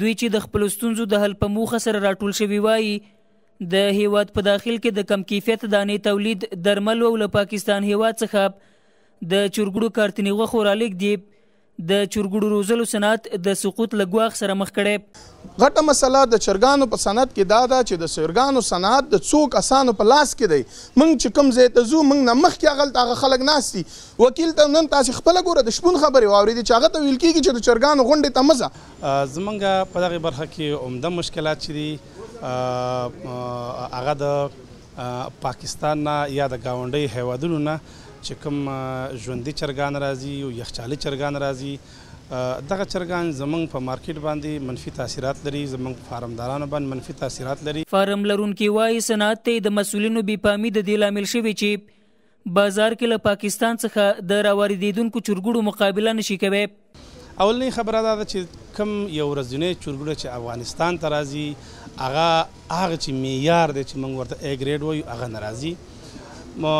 دوی چې د خپل ستونزو د حل په موخه سره راټول شوي وایي د هیواد په داخل کې د کم کیفیت دانې تولید درمل او له پاکستان هیواد څخه د چورګړو کارتنی غوښه رالیک دی د چورګړو روزلو صنعت د سقوط لګواغ سره مخ کړي غټه مسله د چرګانو په صنعت کې دا ده چې د چرګانو صنعت د څوک اسانو په لاس کې دی موږ چې کم ځای ته ځو موږ نه مخکې هغلته هغه خلک ناست دي وکیل ته نن تاسې خپله ګوره د شپون خبرې واورېدې چې هغه ته ویل کېږي چې د چرګانو غونډې ته مزه زمونږ په دغې برخه کې عمده مشکلات چې دي هغه د پاکستان نه یا د گاونډي هیوادونو نه چې کوم ژوندۍ چرګان راځي او یخچالي چرګان راځي دغه چرګان زمنګ په مارکیټ باندې منفي تاثیرات لري زمنګ فارمدارانو باندې منفي تاثیرات لري فارم لرونکي وایي صنعت ته د مسولینو بې پامي د دې لامل شوی چې بازار کې له پاکستان څخه د راوړېدونکو چرګوړو مقابله نشي کوي اولنی خبره دا ده چې کم یو ورځنی چورګړی چې افغانستان ته راځي هغه هغه چې معیار دی چې موږ ورته ا ګریډ وایو هغه نه راځي ما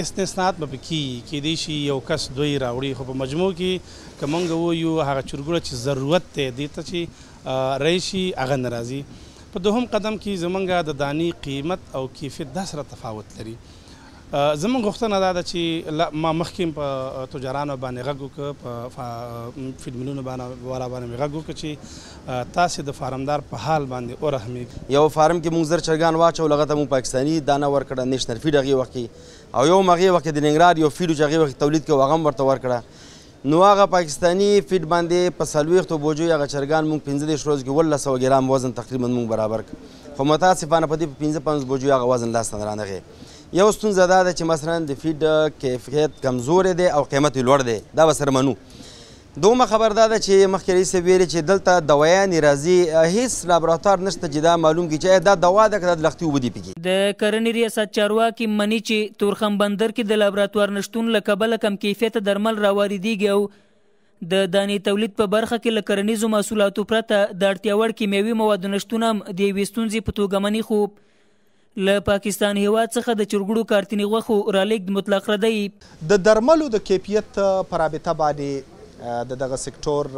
استثناءات به پکې کې دی شي یو کس دوی راوړي خو په مجموع کې کومنګ وایو هغه چورګړی چې ضرورت دی دی ته چې رئیسی هغه ناراضي په دوهم قدم کې زمونږه د دانی قیمت او کیفیت داسره تفاوت لري زمون غوښتنه دا ده چې ما مخکې په تجارانو باندې غږ وکړ په فیلمونو باندې والا باندې غږ وکړ چې تاسو د فارمدار په حال باندې او رحمي یو فارم کې مونږ زر چرګان واچو لغه ته مون پاکستانی دانه ورکړه نېشنل فیډ هغه وخت او یو مغه وخت د ننګرهار یو فیډ چې هغه وخت تولید کې واغم ورته ورکړه نو هغه پاکستانی فیډ باندې په سلويختو بوجو هغه چرګان مونږ 15 روز کې 1100 ګرام وزن تقریبا مونږ برابر خو متاسفانه په دې 15 بوجو هغه وزن لاس نه رانغی یو ستونزه دا ده چې مثلا د فیډ کیفیت کمزورې دی او قیمت یې لوړ دی دا به سره منو دومه خبر دا ده چې مخکې رئیس ویلي چې دلته دویانې راځي هیڅ لابراتوار نشته چې دا معلوم کړي چې دا دوا ده که دا د لختي اوبه دي پکې د کرنې ریاست چارواکي مني چې تورخم بندر کې د لابراتوار نشتون له کبله کم کیفیته درمل راواردېږي او د دانې تولید په برخه کې له کرنیزو محصولاتو پرته د اړتیا وړ کیمیاوي موادو نشتون هم د یوې ستونزې په توګه مني خو له پاکستان هیواد څخه د چرګړو کارتنی غوخو رالېګد مطلق ردی د درملو د کیفیت پر اړه باندې د دغه سکتور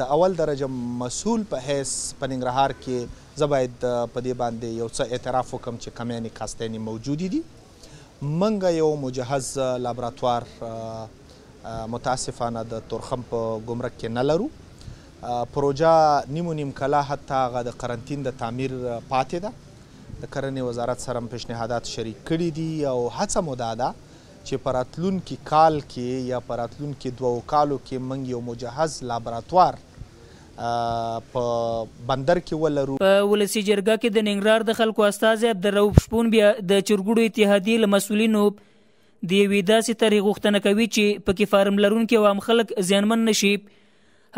د اول درجه مسول په هیڅ پننګرهار کې زباید په دې باندې یو څه اعتراف وکم چې کمینی کاستنی موجود دي منګه یو مجهز لابراتوار متاسفانه د تورخم په ګمرک کې نه لرو پروژه نیمو نیم کلا حتی د قرنټین د تعمیر پاتې ده د کرنې وزارت سره پیشنهادات شریک کړي دي او هڅه مو دا ده چې په راتلونکي کال کې یا په راتلونکي دوو کالو کې موږ یو مجهز لابراتوار په بندر کې ولرو په ولسی جرګه کې د ننګرهار د خلکو استاد عبدالرؤف شپون بیا د چرګوډو اتحادیې له مسولینو د یوې داسې طرحې غوښتنه کوي چې پکې فارم لرونکي عوام خلک زیانمن نشي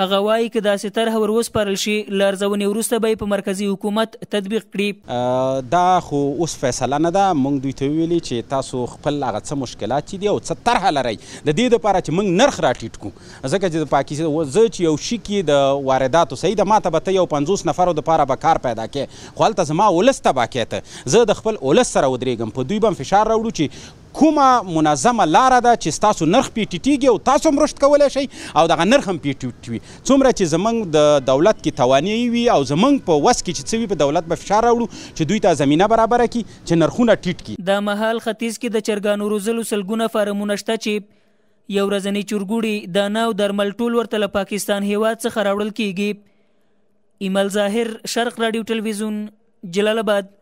هغه وایي چې داسې طرح ور وسپارل شي له ارزونې وروسته به په مرکزی حکومت تطبیق کړي دا خو اوس فیصله نه ده موږ دوی ته ویلي چې تاسو خپل هغه څه مشکلات چې دي او څه طرح لرئ د دې لپاره چې موږ نرخ راټیټ کړو ځکه چې د پاکستان زه چې یو شي کې د وارداتو صحیح ده ماته به ته یو پنځوس نفرو دپاره به کار پیدا کې خو هلته زما ولس تباه کېته زه د خپل ولس سره ودرېږم په دوی به فشار راوړو چې کومه منظمه لاره ده چې ستاسو نرخ پې ټیټېږي او تاسو هم رشد کولی شئ او دغه نرخ هم پې ټیټ وي څومره چې زموږ د دولت کې توانایي وي او زموږ په وس کې چې څه وي په دولت به فشار راوړو چې دوی ته زمینه برابره کړي چې نرخونه ټیټ کړي د مهال ختیځ کې د چرګانو روزلو سلګونه فارمونه شته چې یو ورځنی چورګوړي دانه او درمل ټول ورته له پاکستان هیواد څخه راوړل کیږي ایمل ظاهر شرق رادیو ټلویزیون جلال آباد